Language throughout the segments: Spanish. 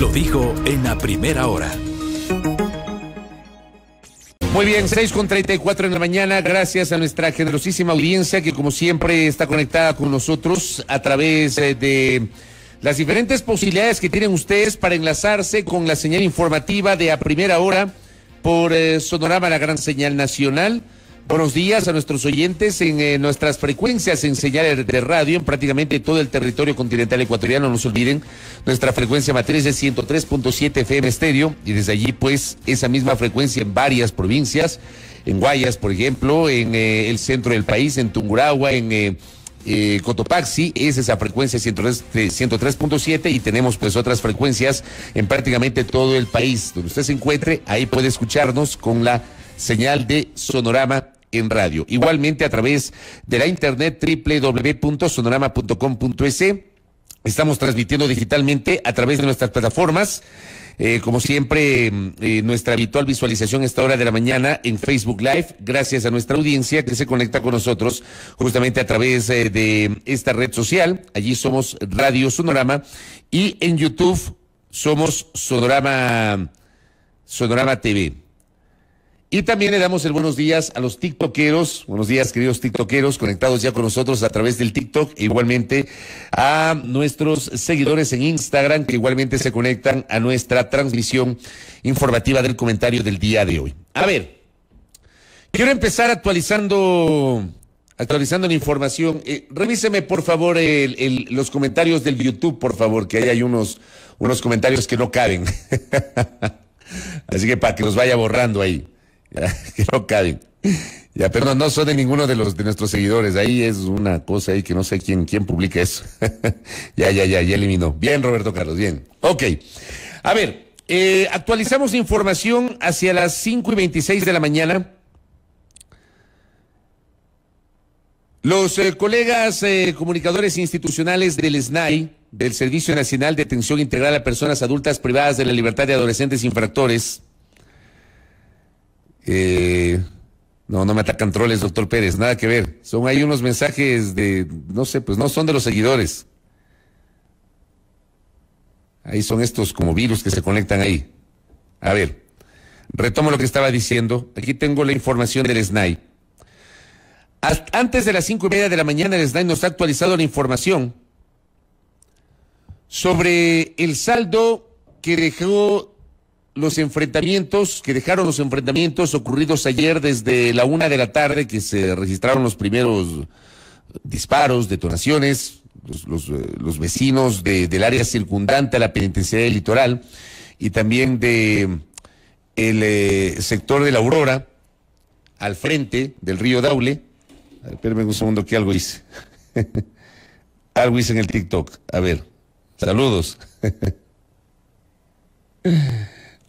Lo dijo en la primera hora. Muy bien, 6 con 34 en la mañana. Gracias a nuestra generosísima audiencia que, como siempre, está conectada con nosotros a través eh, de las diferentes posibilidades que tienen ustedes para enlazarse con la señal informativa de a primera hora por eh, Sonorama, la gran señal nacional. Buenos días a nuestros oyentes en eh, nuestras frecuencias en señales de radio en prácticamente todo el territorio continental ecuatoriano. No se olviden, nuestra frecuencia matriz es 103.7 FM estéreo y desde allí pues esa misma frecuencia en varias provincias, en Guayas por ejemplo, en eh, el centro del país, en Tunguragua, en... Eh, Cotopaxi es esa frecuencia 103.7 y tenemos pues otras frecuencias en prácticamente todo el país. Donde usted se encuentre, ahí puede escucharnos con la señal de sonorama en radio. Igualmente a través de la internet www.sonorama.com.es. Estamos transmitiendo digitalmente a través de nuestras plataformas. Eh, como siempre, mm, eh, nuestra habitual visualización a esta hora de la mañana en Facebook Live, gracias a nuestra audiencia que se conecta con nosotros justamente a través eh, de esta red social. Allí somos Radio Sonorama y en YouTube somos Sonorama, Sonorama TV. Y también le damos el buenos días a los TikTokeros. Buenos días, queridos TikTokeros, conectados ya con nosotros a través del TikTok. E igualmente a nuestros seguidores en Instagram, que igualmente se conectan a nuestra transmisión informativa del comentario del día de hoy. A ver, quiero empezar actualizando, actualizando la información. Eh, revíseme, por favor, los comentarios del YouTube, por favor, que ahí hay unos, unos comentarios que no caben. Así que para que los vaya borrando ahí. que no caben. Ya, perdón, no, son de ninguno de los de nuestros seguidores. Ahí es una cosa ahí que no sé quién, quién publica eso. ya, ya, ya, ya eliminó. Bien, Roberto Carlos, bien. Ok. A ver, eh, actualizamos información hacia las 5 y 26 de la mañana. Los eh, colegas eh, comunicadores institucionales del SNAI, del Servicio Nacional de Atención Integral a Personas Adultas Privadas de la Libertad de Adolescentes Infractores, eh, no, no me atacan troles, doctor Pérez, nada que ver. Son ahí unos mensajes de, no sé, pues no son de los seguidores. Ahí son estos como virus que se conectan ahí. A ver, retomo lo que estaba diciendo. Aquí tengo la información del SNAI. Antes de las cinco y media de la mañana, el SNAI nos ha actualizado la información sobre el saldo que dejó los enfrentamientos, que dejaron los enfrentamientos ocurridos ayer desde la una de la tarde, que se registraron los primeros disparos, detonaciones, los, eh, vecinos del área circundante a la penitenciaría del litoral y también de el eh, sector de la Aurora, al frente del río Daule. Espérenme un segundo que algo hice. algo hice en el TikTok. A ver, saludos.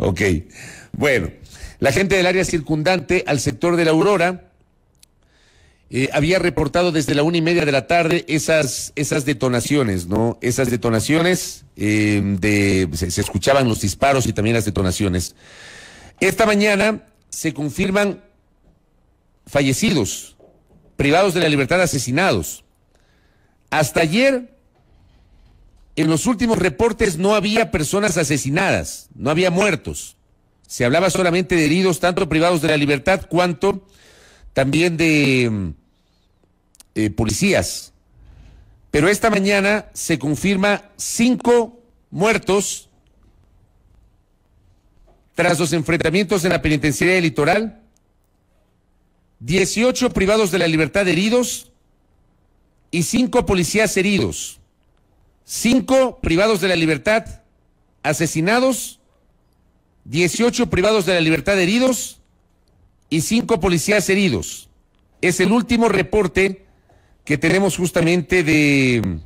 Ok. Bueno, la gente del área circundante al sector de la Aurora eh, había reportado desde la una y media de la tarde esas, esas detonaciones, ¿no? Esas detonaciones em, de. se escuchaban los disparos y también las detonaciones. Esta mañana se confirman fallecidos, privados de la libertad, asesinados. Hasta ayer en los últimos reportes no había personas asesinadas, no había muertos. Se hablaba solamente de heridos, tanto privados de la libertad cuanto también de eh, policías. Pero esta mañana se confirma cinco muertos tras los enfrentamientos en la penitenciaria del litoral, 18 privados de la libertad heridos y cinco policías heridos. Cinco privados de la libertad asesinados, dieciocho privados de la libertad heridos y cinco policías heridos. Es el último reporte que tenemos justamente de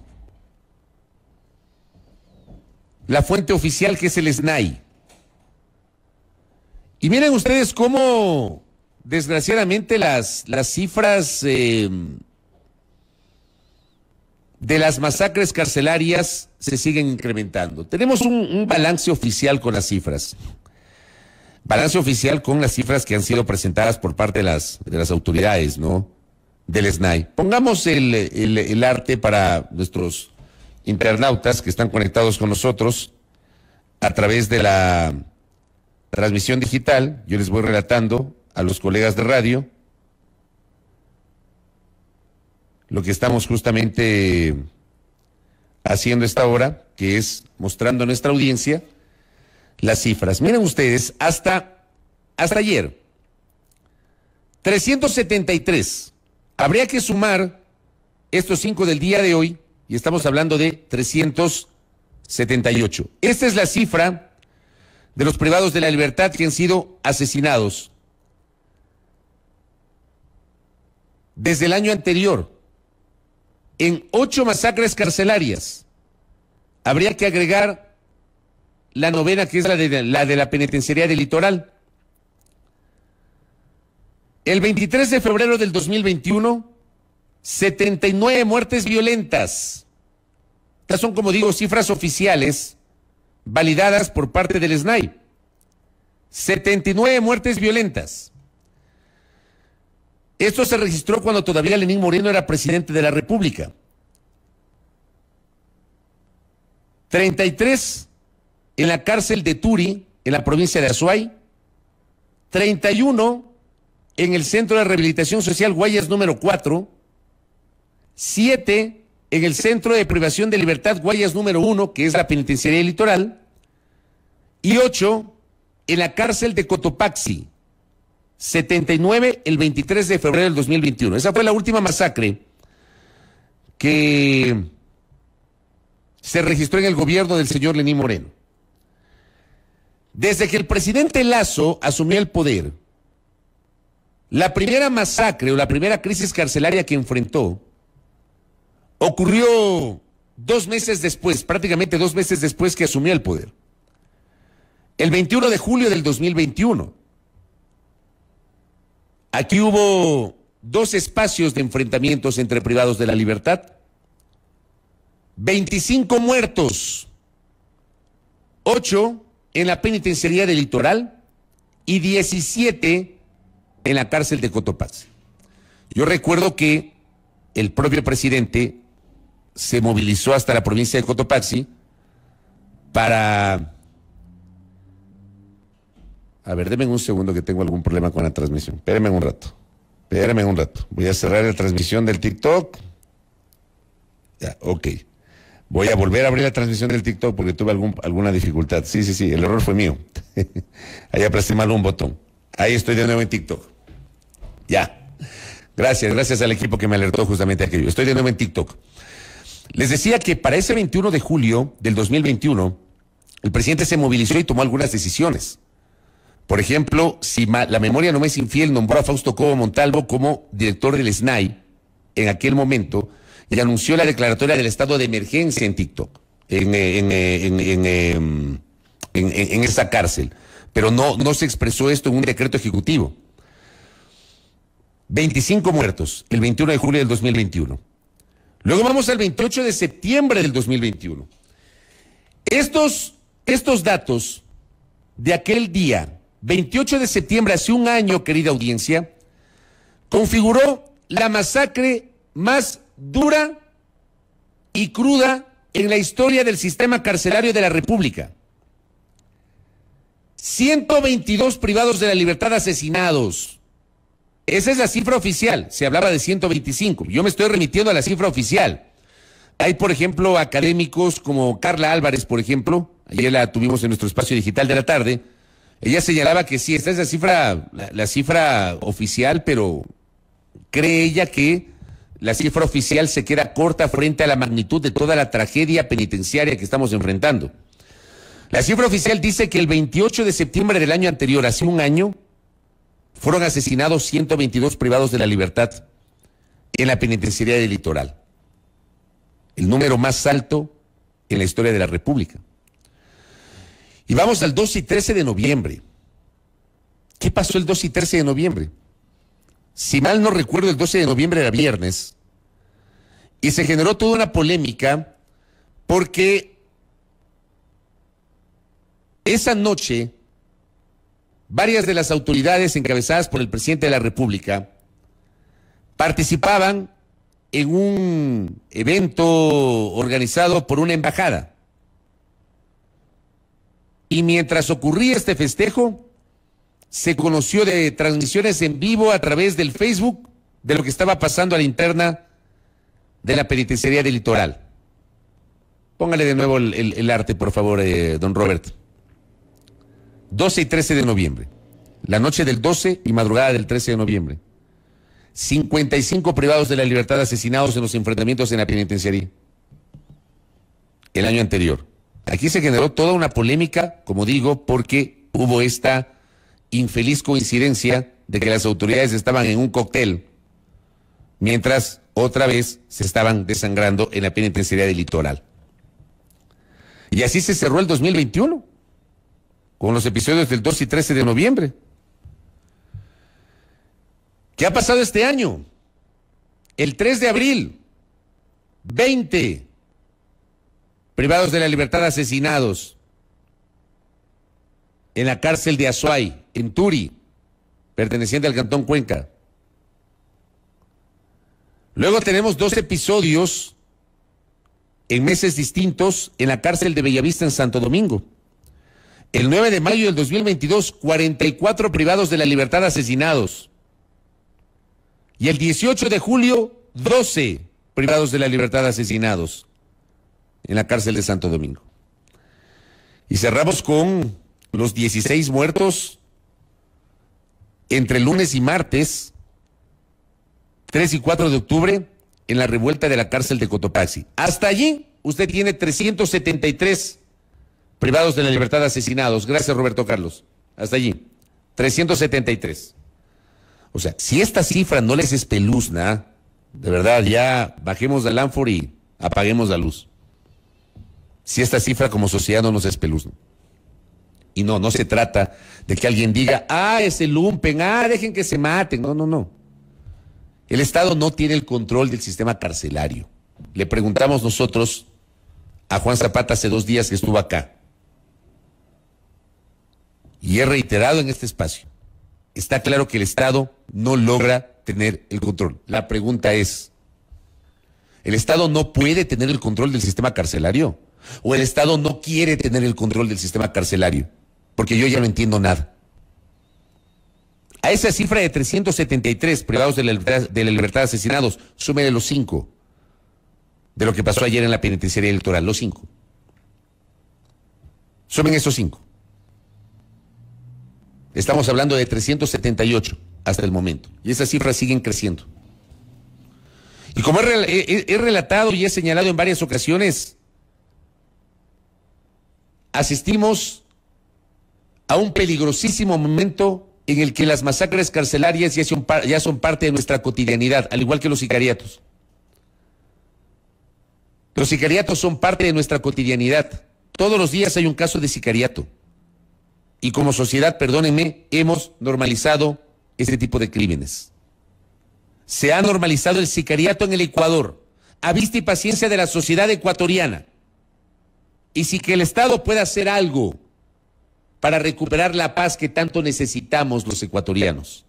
la fuente oficial que es el SNAI. Y miren ustedes cómo desgraciadamente las, las cifras... Eh, de las masacres carcelarias se siguen incrementando. Tenemos un, balance oficial con las cifras. Balance oficial con las cifras que han sido presentadas por parte de las, autoridades, ¿no? Del SNAI. Pongamos el arte para nuestros internautas que están conectados con nosotros a través de la transmisión digital. Yo les voy relatando a los colegas de radio lo que estamos justamente haciendo esta hora, que es mostrando a nuestra audiencia las cifras. Miren ustedes, hasta, hasta ayer, 373. Habría que sumar estos cinco del día de hoy, y estamos hablando de 378. Esta es la cifra de los privados de la libertad que han sido asesinados desde el año anterior, en ocho masacres carcelarias. Habría que agregar la novena, que es la de la, de la penitenciaría del litoral. El 23 de febrero del 2021, 79 muertes violentas. Estas son, como digo, cifras oficiales validadas por parte del SNAI. 79 muertes violentas. Esto se registró cuando todavía Lenín Moreno era presidente de la República. 33 en la cárcel de Turi, en la provincia de Azuay. 31 en el Centro de Rehabilitación Social Guayas número 4. 7 en el Centro de Privación de Libertad Guayas número 1, que es la Penitenciaría Litoral. Y 8 en la cárcel de Cotopaxi 79 el 23 de febrero del 2021. Esa fue la última masacre que se registró en el gobierno del señor Lenín Moreno. Desde que el presidente Lazo asumió el poder, la primera masacre o la primera crisis carcelaria que enfrentó ocurrió dos meses después, prácticamente dos meses después que asumió el poder, el 21 de julio del 2021 Aquí hubo dos espacios de enfrentamientos entre privados de la libertad, 25 muertos, 8 en la penitenciaría del litoral y 17 en la cárcel de Cotopaxi. Yo recuerdo que el propio presidente se movilizó hasta la provincia de Cotopaxi para a ver, denme un segundo que tengo algún problema con la transmisión. Espérenme un rato. Espérenme un rato. Voy a cerrar la transmisión del TikTok. Ya, ok. Voy a volver a abrir la transmisión del TikTok porque tuve algún, alguna dificultad. Sí, sí, sí, el error fue mío. Ahí apresté mal un botón. Ahí estoy de nuevo en TikTok. Ya. Gracias, gracias al equipo que me alertó justamente aquello. Estoy de nuevo en TikTok. Les decía que para ese 21 de julio del 2021, el presidente se movilizó y tomó algunas decisiones. Por ejemplo, si la memoria no me es infiel, nombró a Fausto Cobo Montalvo como director del SNAI en aquel momento y anunció la declaratoria del estado de emergencia en TikTok, en, eh, eh, em, esa cárcel. Pero no, se expresó esto en un decreto ejecutivo. 25 muertos el 21 de julio del 2021. Luego vamos al 28 de septiembre del 2021. Estos, estos datos de aquel día 28 de septiembre, hace un año, querida audiencia, configuró la masacre más dura y cruda en la historia del sistema carcelario de la República. 122 privados de la libertad asesinados. Esa es la cifra oficial. Se hablaba de 125. Yo me estoy remitiendo a la cifra oficial. Hay, por ejemplo, académicos como Carla Álvarez, por ejemplo. Ayer la tuvimos en nuestro espacio digital de la tarde ella señalaba que sí, esta es la cifra, la, cifra oficial, pero cree ella que la cifra oficial se queda corta frente a la magnitud de toda la tragedia penitenciaria que estamos enfrentando. La cifra oficial dice que el 28 de septiembre del año anterior, hace un año, fueron asesinados 122 privados de la libertad en la penitenciaría del litoral. El número más alto en la historia de la República. Y vamos al 2 y 13 de noviembre. ¿Qué pasó el 2 y 13 de noviembre? Si mal no recuerdo, el 12 de noviembre era viernes. Y se generó toda una polémica porque esa noche varias de las autoridades encabezadas por el presidente de la República participaban en un evento organizado por una embajada y mientras ocurría este festejo, se conoció de transmisiones en vivo a través del Facebook de lo que estaba pasando a la interna de la penitenciaría del litoral. Póngale de nuevo el, arte, por favor, eh, don Robert. 12 y 13 de noviembre. La noche del 12 y madrugada del 13 de noviembre. 55 privados de la libertad asesinados en los enfrentamientos en la penitenciaría. El año anterior. Aquí se generó toda una polémica, como digo, porque hubo esta infeliz coincidencia de que las autoridades estaban en un cóctel, mientras otra vez se estaban desangrando en la penitenciaría del litoral. Y así se cerró el 2021, con los episodios del 2 y 13 de noviembre. ¿Qué ha pasado este año? El 3 de abril, 20 privados de la libertad asesinados en la cárcel de Azuay, en Turi, perteneciente al Cantón Cuenca. Luego tenemos dos episodios en meses distintos en la cárcel de Bellavista en Santo Domingo. El 9 de mayo del 2022, 44 privados de la libertad asesinados. Y el 18 de julio, 12 privados de la libertad asesinados en la cárcel de Santo Domingo. Y cerramos con los 16 muertos entre lunes y martes, 3 y 4 de octubre, en la revuelta de la cárcel de Cotopaxi. Hasta allí usted tiene 373 privados de la libertad asesinados. Gracias, Roberto Carlos. Hasta allí. 373. O sea, si esta cifra no les espeluzna, de verdad, ya bajemos del ánfor y apaguemos la luz si esta cifra como sociedad no nos espeluzna. Y no, no se trata de que alguien diga, ah, ese lumpen, ah, dejen que se maten. No, no, no. El Estado no tiene el control del sistema carcelario. Le preguntamos nosotros a Juan Zapata hace dos días que estuvo acá. Y he reiterado en este espacio. Está claro que el Estado no logra tener el control. La pregunta es, ¿el Estado no puede tener el control del sistema carcelario? o el Estado no quiere tener el control del sistema carcelario, porque yo ya no entiendo nada. A esa cifra de 373 privados de la libertad, de asesinados, sumen los cinco de lo que pasó ayer en la penitenciaría electoral, los cinco. Sumen esos cinco. Estamos hablando de 378 hasta el momento. Y esas cifras siguen creciendo. Y como he, relatado y he señalado en varias ocasiones, asistimos a un peligrosísimo momento en el que las masacres carcelarias ya son, ya son parte de nuestra cotidianidad, al igual que los sicariatos. Los sicariatos son parte de nuestra cotidianidad. Todos los días hay un caso de sicariato. Y como sociedad, perdónenme, hemos normalizado este tipo de crímenes. Se ha normalizado el sicariato en el Ecuador, a vista y paciencia de la sociedad ecuatoriana. Y si que el Estado pueda hacer algo para recuperar la paz que tanto necesitamos los ecuatorianos.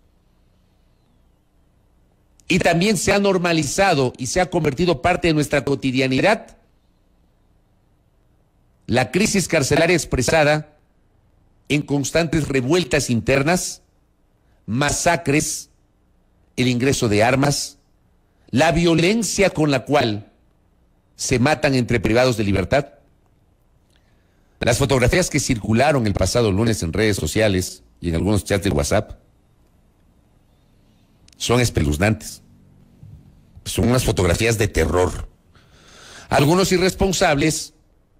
Y también se ha normalizado y se ha convertido parte de nuestra cotidianidad la crisis carcelaria expresada en constantes revueltas internas, masacres, el ingreso de armas, la violencia con la cual se matan entre privados de libertad. Las fotografías que circularon el pasado lunes en redes sociales y en algunos chats de WhatsApp son espeluznantes. Son unas fotografías de terror. Algunos irresponsables,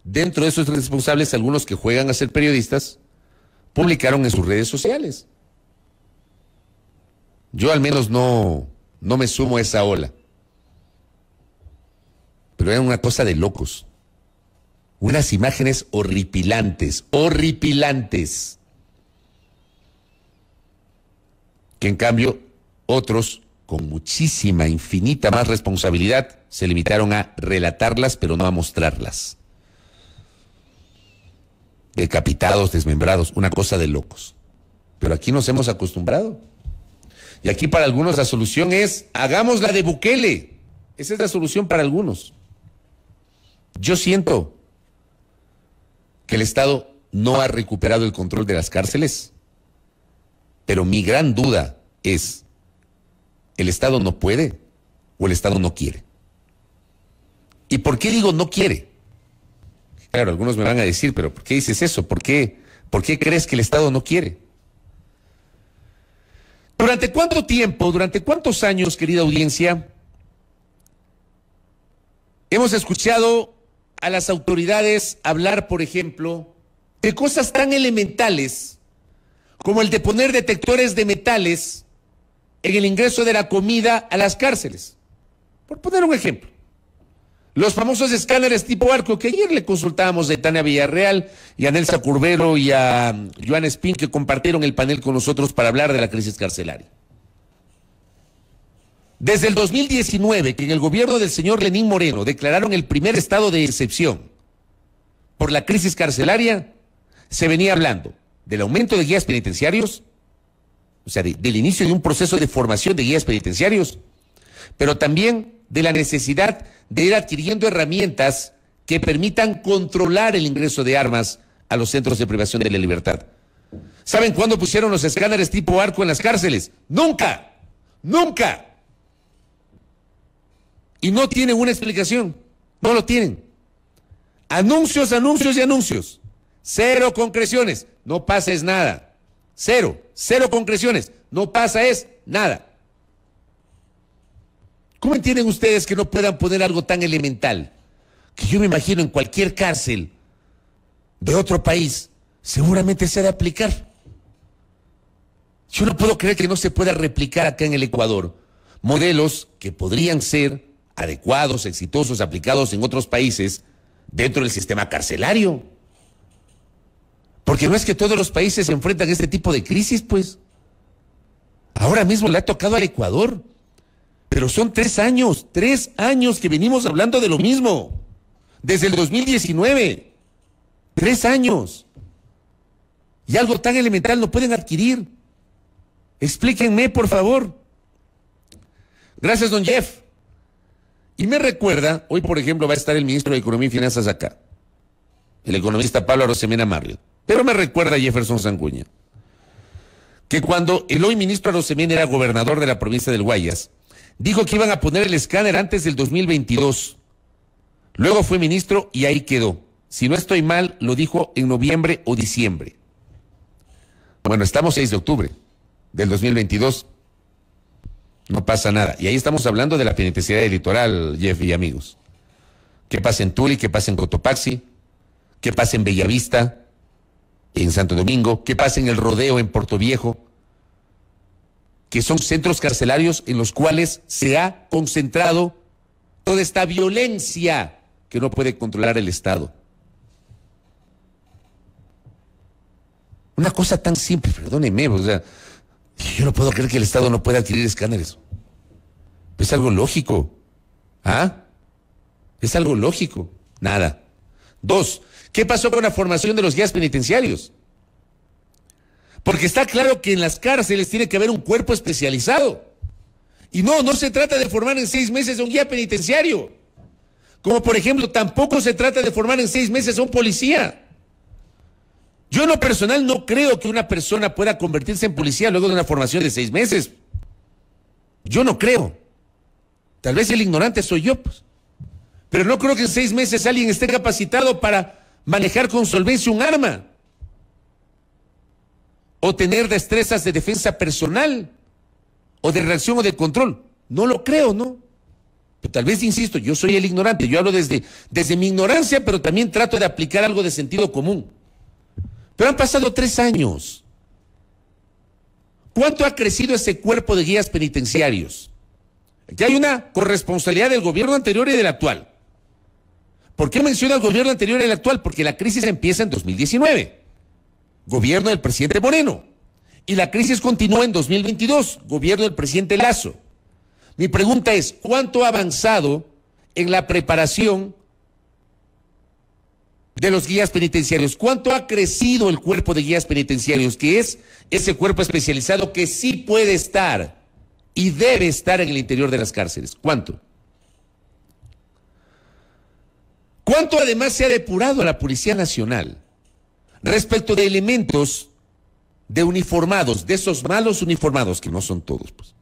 dentro de esos irresponsables, algunos que juegan a ser periodistas, publicaron en sus redes sociales. Yo al menos no, no me sumo a esa ola. Pero era una cosa de locos unas imágenes horripilantes, horripilantes, que en cambio otros con muchísima, infinita más responsabilidad se limitaron a relatarlas pero no a mostrarlas. Decapitados, desmembrados, una cosa de locos. Pero aquí nos hemos acostumbrado. Y aquí para algunos la solución es, hagamos la de Bukele. Esa es la solución para algunos. Yo siento que el Estado no ha recuperado el control de las cárceles. Pero mi gran duda es, ¿el Estado no puede o el Estado no quiere? ¿Y por qué digo no quiere? Claro, algunos me van a decir, pero ¿por qué dices eso? ¿Por qué, por qué crees que el Estado no quiere? ¿Durante cuánto tiempo, durante cuántos años, querida audiencia, hemos escuchado a las autoridades hablar, por ejemplo, de cosas tan elementales como el de poner detectores de metales en el ingreso de la comida a las cárceles. Por poner un ejemplo. Los famosos escáneres tipo arco que ayer le consultábamos a Tania Villarreal y a Nelsa Curbero y a Joan Espín que compartieron el panel con nosotros para hablar de la crisis carcelaria. Desde el 2019, que en el gobierno del señor Lenín Moreno declararon el primer estado de excepción por la crisis carcelaria, se venía hablando del aumento de guías penitenciarios, o sea, del inicio de un proceso de formación de guías penitenciarios, pero también de la necesidad de ir adquiriendo herramientas que permitan controlar el ingreso de armas a los centros de privación de la libertad. ¿Saben cuándo pusieron los escáneres tipo arco en las cárceles? Nunca, nunca. Y no tienen una explicación. No lo tienen. Anuncios, anuncios y anuncios. Cero concreciones. No pasa es nada. Cero. Cero concreciones. No pasa es nada. ¿Cómo entienden ustedes que no puedan poner algo tan elemental? Que yo me imagino en cualquier cárcel de otro país, seguramente se ha de aplicar. Yo no puedo creer que no se pueda replicar acá en el Ecuador modelos que podrían ser adecuados, exitosos, aplicados en otros países dentro del sistema carcelario. Porque no es que todos los países se enfrentan a este tipo de crisis, pues. Ahora mismo le ha tocado al Ecuador. Pero son tres años, tres años que venimos hablando de lo mismo. Desde el 2019. Tres años. Y algo tan elemental no pueden adquirir. Explíquenme, por favor. Gracias, don Jeff. Y me recuerda, hoy por ejemplo va a estar el ministro de Economía y Finanzas acá, el economista Pablo Arosemena Mario, pero me recuerda Jefferson Sanguña, que cuando el hoy ministro Arosemena era gobernador de la provincia del Guayas, dijo que iban a poner el escáner antes del 2022. Luego fue ministro y ahí quedó. Si no estoy mal, lo dijo en noviembre o diciembre. Bueno, estamos 6 de octubre del 2022 no pasa nada. Y ahí estamos hablando de la penitenciaría del litoral, Jeff y amigos. Que pasa en Tuli, que pasa en Cotopaxi, que pasa en Bellavista, en Santo Domingo, que pasa en el Rodeo, en Puerto Viejo, que son centros carcelarios en los cuales se ha concentrado toda esta violencia que no puede controlar el Estado. Una cosa tan simple, perdóneme, o sea, yo no puedo creer que el Estado no pueda adquirir escáneres. Es algo lógico. ¿Ah? Es algo lógico. Nada. Dos, ¿qué pasó con la formación de los guías penitenciarios? Porque está claro que en las cárceles tiene que haber un cuerpo especializado. Y no, no se trata de formar en seis meses un guía penitenciario. Como por ejemplo, tampoco se trata de formar en seis meses un policía. Yo en lo personal no creo que una persona pueda convertirse en policía luego de una formación de seis meses. Yo no creo. Tal vez el ignorante soy yo, pues. pero no creo que en seis meses alguien esté capacitado para manejar con solvencia un arma o tener destrezas de defensa personal o de reacción o de control. No lo creo, ¿no? Pero tal vez, insisto, yo soy el ignorante, yo hablo desde, desde mi ignorancia, pero también trato de aplicar algo de sentido común. Pero han pasado tres años. ¿Cuánto ha crecido ese cuerpo de guías penitenciarios? Aquí hay una corresponsabilidad del gobierno anterior y del actual. ¿Por qué menciona el gobierno anterior y el actual? Porque la crisis empieza en 2019, gobierno del presidente Moreno, y la crisis continúa en 2022, gobierno del presidente Lazo. Mi pregunta es, ¿cuánto ha avanzado en la preparación de los guías penitenciarios. ¿Cuánto ha crecido el cuerpo de guías penitenciarios, que es ese cuerpo especializado que sí puede estar y debe estar en el interior de las cárceles? ¿Cuánto? ¿Cuánto además se ha depurado a la Policía Nacional respecto de elementos de uniformados, de esos malos uniformados, que no son todos, pues?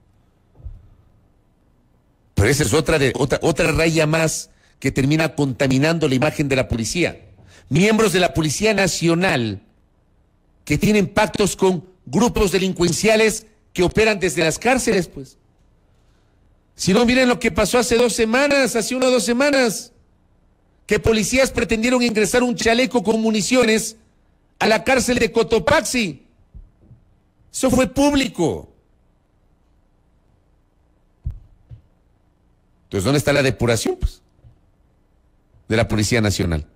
Pero esa es otra, de, otra, otra raya más que termina contaminando la imagen de la policía miembros de la Policía Nacional que tienen pactos con grupos delincuenciales que operan desde las cárceles, pues. Si no, miren lo que pasó hace dos semanas, hace una o dos semanas, que policías pretendieron ingresar un chaleco con municiones a la cárcel de Cotopaxi. Eso fue público. Entonces, ¿dónde está la depuración, pues? De la Policía Nacional.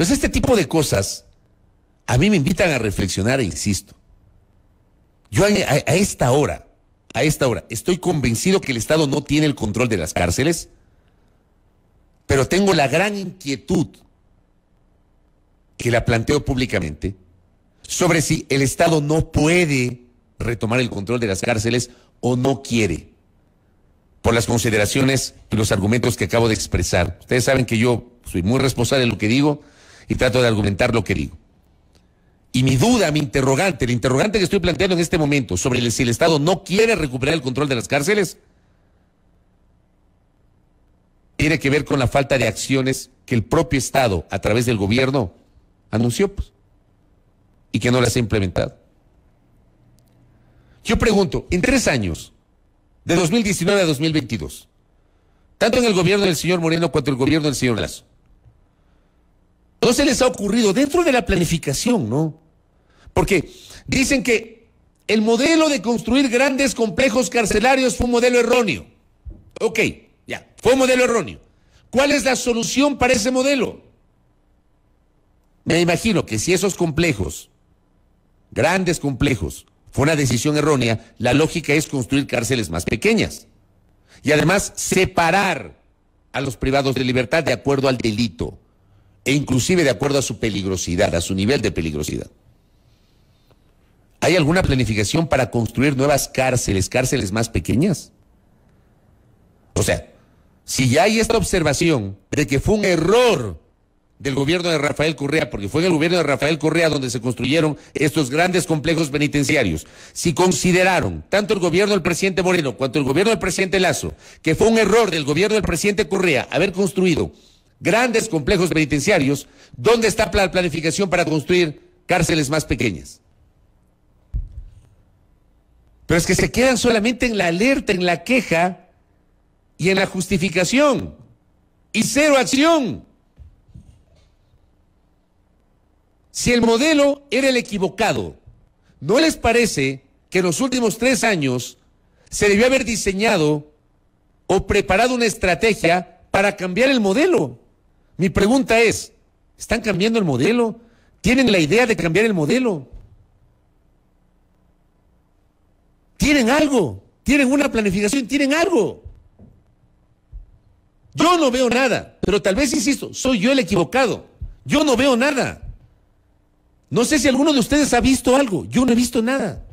Entonces, este tipo de cosas a mí me invitan a reflexionar, e insisto. Yo a, esta hora, a esta hora, estoy convencido que el Estado no tiene el control de las cárceles, pero tengo la gran inquietud que la planteo públicamente sobre si el Estado no puede retomar el control de las cárceles o no quiere, por las consideraciones y los argumentos que acabo de expresar. Ustedes saben que yo soy muy responsable de lo que digo, y trato de argumentar lo que digo. Y mi duda, mi interrogante, el interrogante que estoy planteando en este momento sobre si el Estado no quiere recuperar el control de las cárceles, tiene que ver con la falta de acciones que el propio Estado, a través del gobierno, anunció pues, y que no las ha implementado. Yo pregunto, en tres años, de 2019 a 2022, tanto en el gobierno del señor Moreno cuanto en el gobierno del señor Lazo, no se les ha ocurrido dentro de la planificación, ¿no? Porque dicen que el modelo de construir grandes complejos carcelarios fue un modelo erróneo. Ok, ya, fue un modelo erróneo. ¿Cuál es la solución para ese modelo? Me imagino que si esos complejos, grandes complejos, fue una decisión errónea, la lógica es construir cárceles más pequeñas. Y además separar a los privados de libertad de acuerdo al delito e inclusive de acuerdo a su peligrosidad, a su nivel de peligrosidad. ¿Hay alguna planificación para construir nuevas cárceles, cárceles más pequeñas? O sea, si ya hay esta observación de que fue un error del gobierno de Rafael Correa, porque fue en el gobierno de Rafael Correa donde se construyeron estos grandes complejos penitenciarios. Si consideraron tanto el gobierno del presidente Moreno cuanto el gobierno del presidente Lazo que fue un error del gobierno del presidente Correa haber construido grandes complejos penitenciarios, ¿dónde está la planificación para construir cárceles más pequeñas? Pero es que se quedan solamente en la alerta, en la queja y en la justificación. Y cero acción. Si el modelo era el equivocado, ¿no les parece que en los últimos tres años se debió haber diseñado o preparado una estrategia para cambiar el modelo? Mi pregunta es, ¿están cambiando el modelo? ¿Tienen la idea de cambiar el modelo? ¿Tienen algo? ¿Tienen una planificación? ¿Tienen algo? Yo no veo nada, pero tal vez, insisto, soy yo el equivocado. Yo no veo nada. No sé si alguno de ustedes ha visto algo. Yo no he visto nada.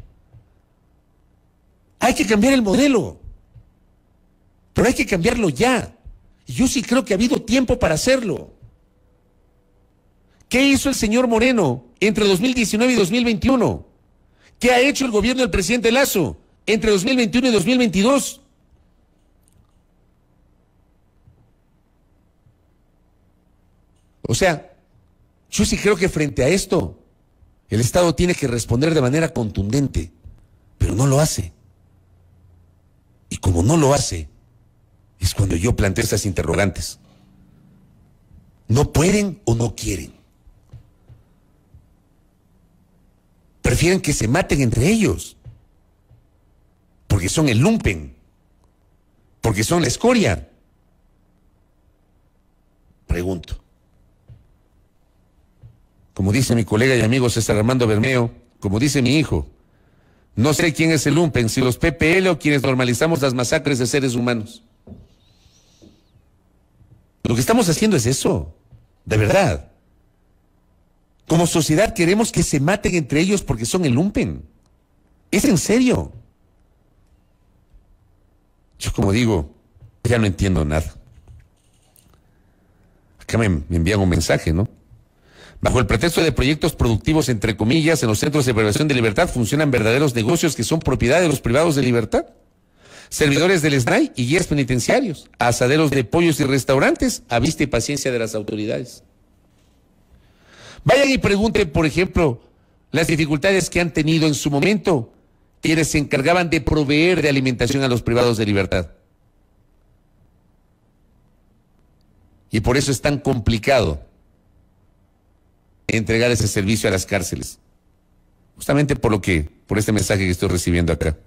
Hay que cambiar el modelo. Pero hay que cambiarlo ya yo sí creo que ha habido tiempo para hacerlo. ¿Qué hizo el señor Moreno entre 2019 y 2021? ¿Qué ha hecho el gobierno del presidente Lazo entre 2021 y 2022? O sea, yo sí creo que frente a esto, el Estado tiene que responder de manera contundente, pero no lo hace. Y como no lo hace, es cuando yo planteo esas interrogantes. ¿No pueden o no quieren? Prefieren que se maten entre ellos. Porque son el lumpen. Porque son la escoria. Pregunto. Como dice mi colega y amigo César Armando Bermeo, como dice mi hijo, no sé quién es el lumpen, si los PPL o quienes normalizamos las masacres de seres humanos. Lo que estamos haciendo es eso, de verdad. Como sociedad queremos que se maten entre ellos porque son el lumpen. Es en serio. Yo como digo, ya no entiendo nada. Acá me, envían un mensaje, ¿no? Bajo el pretexto de proyectos productivos, entre comillas, en los centros de privación de libertad funcionan verdaderos negocios que son propiedad de los privados de libertad servidores del SNAI y guías penitenciarios, asaderos de pollos y restaurantes, a vista y paciencia de las autoridades. Vayan y pregunten, por ejemplo, las dificultades que han tenido en su momento quienes se encargaban de proveer de alimentación a los privados de libertad. Y por eso es tan complicado entregar ese servicio a las cárceles. Justamente por lo que, por este mensaje que estoy recibiendo acá.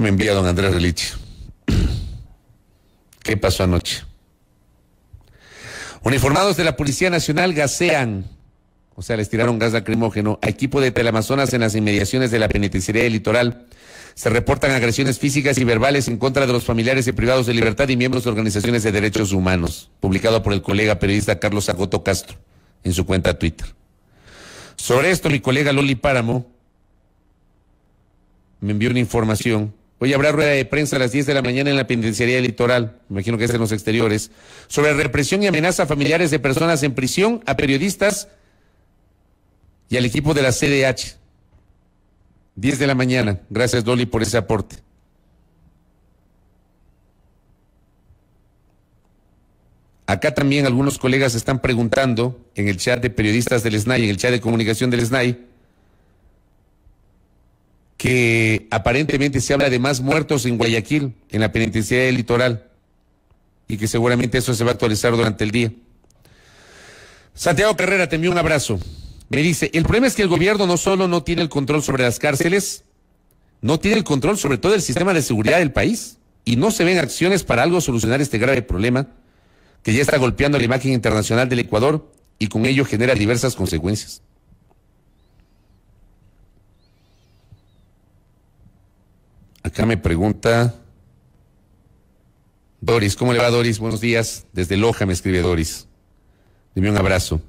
me envía don Andrés Relich. ¿Qué pasó anoche? Uniformados de la Policía Nacional gasean, o sea, les tiraron gas lacrimógeno a equipo de Telamazonas en las inmediaciones de la penitenciaría del litoral. Se reportan agresiones físicas y verbales en contra de los familiares y privados de libertad y miembros de organizaciones de derechos humanos, publicado por el colega periodista Carlos Agoto Castro en su cuenta Twitter. Sobre esto, mi colega Loli Páramo me envió una información Hoy habrá rueda de prensa a las 10 de la mañana en la Penitenciaría electoral, me imagino que es en los exteriores, sobre represión y amenaza a familiares de personas en prisión, a periodistas y al equipo de la CDH. 10 de la mañana. Gracias, Dolly, por ese aporte. Acá también algunos colegas están preguntando en el chat de periodistas del SNAI, en el chat de comunicación del SNAI, que aparentemente se habla de más muertos en Guayaquil, en la penitenciaría del litoral, y que seguramente eso se va a actualizar durante el día. Santiago Carrera, te envío un abrazo. Me dice, el problema es que el gobierno no solo no tiene el control sobre las cárceles, no tiene el control sobre todo el sistema de seguridad del país, y no se ven acciones para algo solucionar este grave problema que ya está golpeando la imagen internacional del Ecuador y con ello genera diversas consecuencias. Acá me pregunta Doris, ¿cómo le va Doris? Buenos días. Desde Loja me escribe Doris. Dime un abrazo.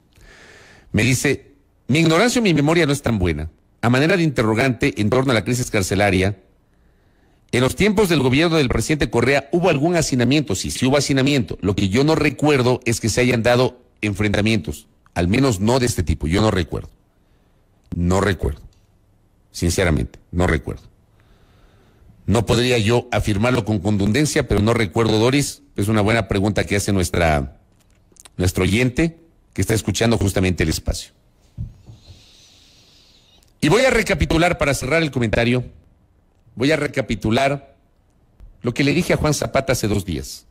Me dice, mi ignorancia o mi memoria no es tan buena. A manera de interrogante en torno a la crisis carcelaria, en los tiempos del gobierno del presidente Correa hubo algún hacinamiento, sí, sí hubo hacinamiento. Lo que yo no recuerdo es que se hayan dado enfrentamientos, al menos no de este tipo, yo no recuerdo. No recuerdo. Sinceramente, no recuerdo. No podría yo afirmarlo con contundencia, pero no recuerdo, Doris. Es una buena pregunta que hace nuestra, nuestro oyente que está escuchando justamente el espacio. Y voy a recapitular para cerrar el comentario. Voy a recapitular lo que le dije a Juan Zapata hace dos días.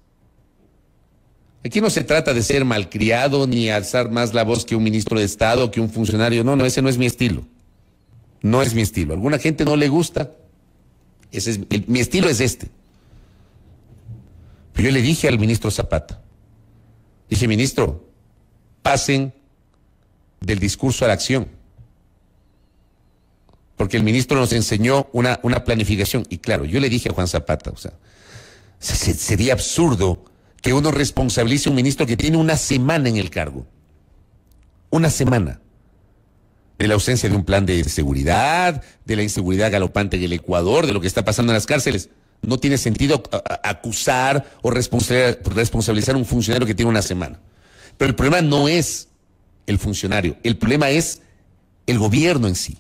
Aquí no se trata de ser malcriado ni alzar más la voz que un ministro de Estado, que un funcionario. No, no, ese no es mi estilo. No es mi estilo. alguna gente no le gusta mi estilo es este. Pero yo le dije al ministro Zapata, dije, ministro, pasen del discurso a la acción. Porque el ministro nos enseñó una, una planificación. Y claro, yo le dije a Juan Zapata, o sea, sería absurdo que uno responsabilice a un ministro que tiene una semana en el cargo. Una semana de la ausencia de un plan de seguridad, de la inseguridad galopante en el Ecuador, de lo que está pasando en las cárceles. No tiene sentido acusar o responsabilizar a un funcionario que tiene una semana. Pero el problema no es el funcionario, el problema es el gobierno en sí.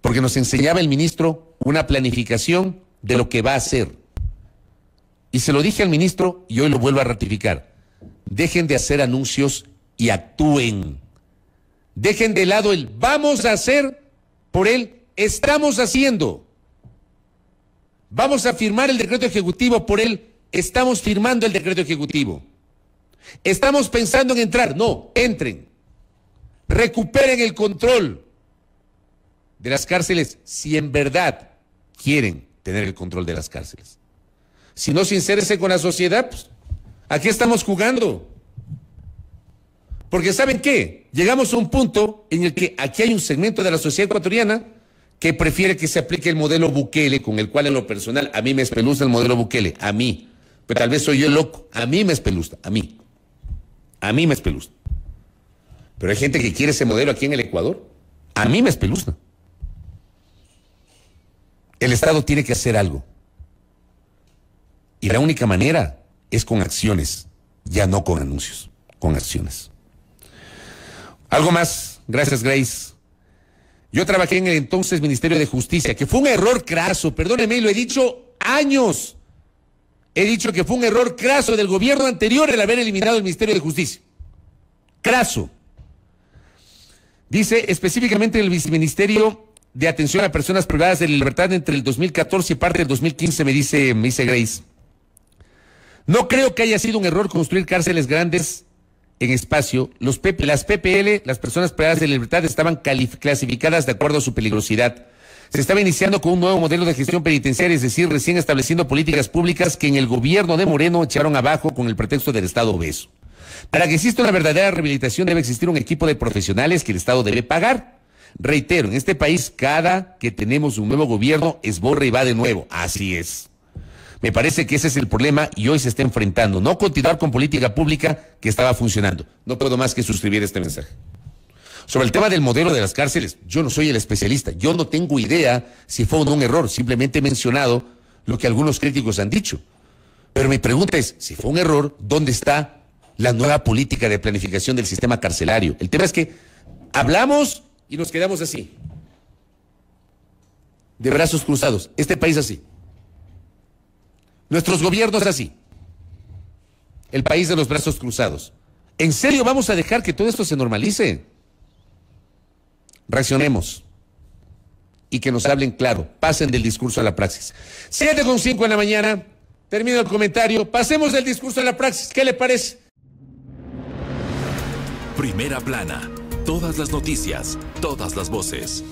Porque nos enseñaba el ministro una planificación de lo que va a hacer. Y se lo dije al ministro y hoy lo vuelvo a ratificar. Dejen de hacer anuncios y actúen. Dejen de lado el vamos a hacer por él, estamos haciendo. Vamos a firmar el decreto ejecutivo por él, estamos firmando el decreto ejecutivo. Estamos pensando en entrar. No, entren. Recuperen el control de las cárceles si en verdad quieren tener el control de las cárceles. Si no, sincérese con la sociedad. Pues, aquí estamos jugando. Porque ¿saben qué? Llegamos a un punto en el que aquí hay un segmento de la sociedad ecuatoriana que prefiere que se aplique el modelo Bukele, con el cual en lo personal a mí me espeluzna el modelo Bukele, a mí. Pero tal vez soy yo loco, a mí me espeluzna. a mí. A mí me espeluzna. Pero hay gente que quiere ese modelo aquí en el Ecuador. A mí me espeluzna. El Estado tiene que hacer algo. Y la única manera es con acciones, ya no con anuncios, con acciones. Algo más. Gracias, Grace. Yo trabajé en el entonces Ministerio de Justicia, que fue un error craso, perdóneme, lo he dicho años. He dicho que fue un error craso del gobierno anterior el haber eliminado el Ministerio de Justicia. Craso. Dice específicamente el viceministerio de atención a personas privadas de libertad entre el 2014 y parte del 2015, me dice, me dice Grace. No creo que haya sido un error construir cárceles grandes en espacio, las PPL, las personas privadas de libertad, estaban clasificadas de acuerdo a su peligrosidad. Se estaba iniciando con un nuevo modelo de gestión penitenciaria, es decir, recién estableciendo políticas públicas que en el gobierno de Moreno echaron abajo con el pretexto del Estado obeso. Para que exista una verdadera rehabilitación debe existir un equipo de profesionales que el Estado debe pagar. Reitero, en este país cada que tenemos un nuevo gobierno es borra y va de nuevo. Así es. Me parece que ese es el problema y hoy se está enfrentando. No continuar con política pública que estaba funcionando. No puedo más que suscribir este mensaje. Sobre el tema del modelo de las cárceles, yo no soy el especialista. Yo no tengo idea si fue un error. Simplemente he mencionado lo que algunos críticos han dicho. Pero mi pregunta es, si fue un error, ¿dónde está la nueva política de planificación del sistema carcelario? El tema es que hablamos y nos quedamos así, de brazos cruzados. Este país así. Nuestros gobiernos así. El país de los brazos cruzados. ¿En serio vamos a dejar que todo esto se normalice? Reaccionemos y que nos hablen claro. Pasen del discurso a la praxis. Siete con cinco en la mañana. Termino el comentario. Pasemos del discurso a la praxis. ¿Qué le parece? Primera plana. Todas las noticias. Todas las voces.